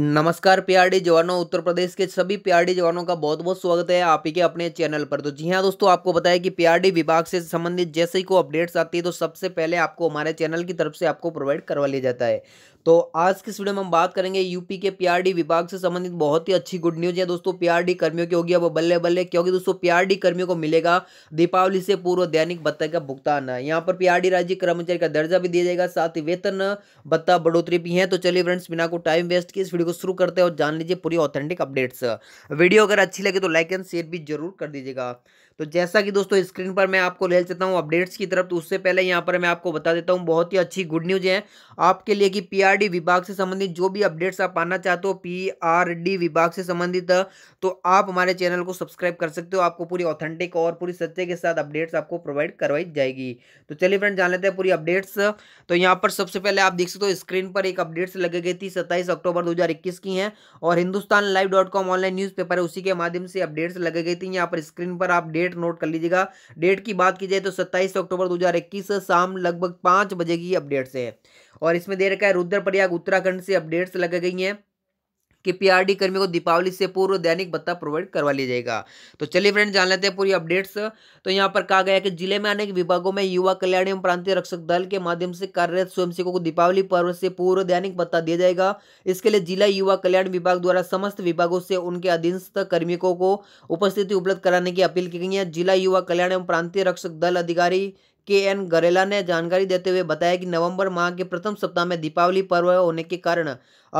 नमस्कार प्यारे जवानों उत्तर प्रदेश के सभी प्यारे जवानों का बहुत बहुत स्वागत है आप ही के अपने चैनल पर तो जी हाँ दोस्तों आपको बताया कि प्यारे विभाग से संबंधित जैसे ही को अपडेट्स आती है तो सबसे पहले आपको हमारे चैनल की तरफ से आपको प्रोवाइड करवा लिया जाता है तो आज की वीडियो में हम बात करेंगे यूपी के पीआरडी विभाग से संबंधित बहुत ही अच्छी गुड न्यूज है दोस्तों पीआरडी कर्मियों की होगी अब बल्ले बल्ले क्योंकि दोस्तों पीआरडी कर्मियों को मिलेगा दीपावली से पूर्व दैनिक भत्ता का भुगतान यहाँ पर पीआरडी राज्य कर्मचारी का दर्जा भी दिया जाएगा साथ ही वेतन भत्ता बढ़ोतरी भी है तो चलिए फ्रेंड्स बिना को टाइम वेस्ट की इस वीडियो को शुरू करते हैं और जान लीजिए पूरी ऑथेंटिक अपडेट्स वीडियो अगर अच्छी लगे तो लाइक एंड शेयर भी जरूर कर दीजिएगा तो जैसा कि दोस्तों स्क्रीन पर मैं आपको ले चलता हूँ अपडेट्स की तरफ तो उससे पहले यहाँ पर मैं आपको बता देता हूँ बहुत ही अच्छी गुड न्यूज है आपके लिए कि पीआरडी विभाग से संबंधित जो भी अपडेट्स आप पाना चाहते हो पीआरडी विभाग से संबंधित तो आप हमारे चैनल को सब्सक्राइब कर सकते हो आपको पूरी ऑथेंटिक और पूरी सच्चे के साथ अपडेट्स आपको प्रोवाइड करवाई जाएगी तो चलिए फ्रेंड जान लेते हैं पूरी अपडेट्स तो यहाँ पर सबसे पहले आप देख सकते हो स्क्रीन पर एक अपडेट्स लगे गई थी सत्ताईस अक्टूबर दो की है और हिंदुस्तान लाइव ऑनलाइन न्यूज़ है उसी के माध्यम से अपडेट्स लगे गई थी यहाँ पर स्क्रीन पर आप डेट नोट कर लीजिएगा डेट की बात की जाए तो सत्ताईस अक्टूबर दो शाम लगभग पाँच बजे की अपडेट्स है और इसमें दे रखा है रुद्रप्रयाग उत्तराखंड से अपडेट्स लग गई हैं कि पीआरडी कर्मी को दीपावली से पूर्व दैनिक भत्ता प्रोवाइड करवा लिया जाएगा तो चलिए फ्रेंड जान लेते हैं पूरी अपडेट्स तो यहाँ पर कहा गया कि जिले में अनेक विभागों में युवा कल्याण एवं प्रांतीय रक्षक दल के माध्यम से कार्यरत स्वयंसेवकों को दीपावली पर्व से पूर्व दैनिक भत्ता दिया जाएगा इसके लिए जिला युवा कल्याण विभाग द्वारा समस्त विभागों से उनके अधीनस्थ कर्मिकों को उपस्थिति उपलब्ध कराने की अपील की गई है जिला युवा कल्याण एवं प्रांतीय रक्षक दल अधिकारी के एन गरेला ने जानकारी देते हुए बताया कि नवंबर माह के प्रथम सप्ताह में दीपावली पर्व होने के कारण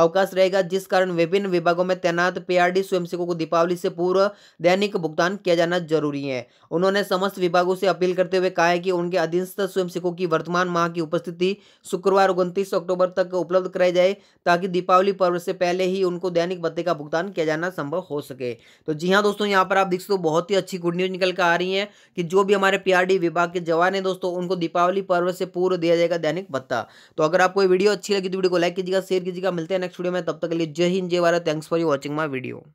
अवकाश रहेगा जिस कारण विभिन्न विभागों में तैनात पीआरडी स्वयंसेवकों को दीपावली से पूर्व दैनिक भुगतान किया जाना जरूरी है उन्होंने समस्त विभागों से अपील करते हुए कहा है कि उनके अधीनस्थ स्वयंसेवकों की वर्तमान माह की उपस्थिति शुक्रवार उनतीस अक्टूबर तक उपलब्ध कराई जाए ताकि दीपावली पर्व से पहले ही उनको दैनिक भत्ते का भुगतान किया जाना संभव हो सके तो जी हाँ दोस्तों यहाँ पर आप देख सकते हो बहुत ही अच्छी गुड न्यूज निकल कर आ रही है कि जो भी हमारे पी विभाग के जवान है दोस्तों दोस्तों उनको दीपावली पर्व से पूर्व दिया जाएगा दैनिक भत्ता तो अगर आपको वीडियो अच्छी लगी तो वीडियो को लाइक कीजिएगा शेयर कीजिएगा मिलते हैं नेक्स्ट वीडियो में तब तक के लिए जय हिंद जय Bharat thanks for you watching my video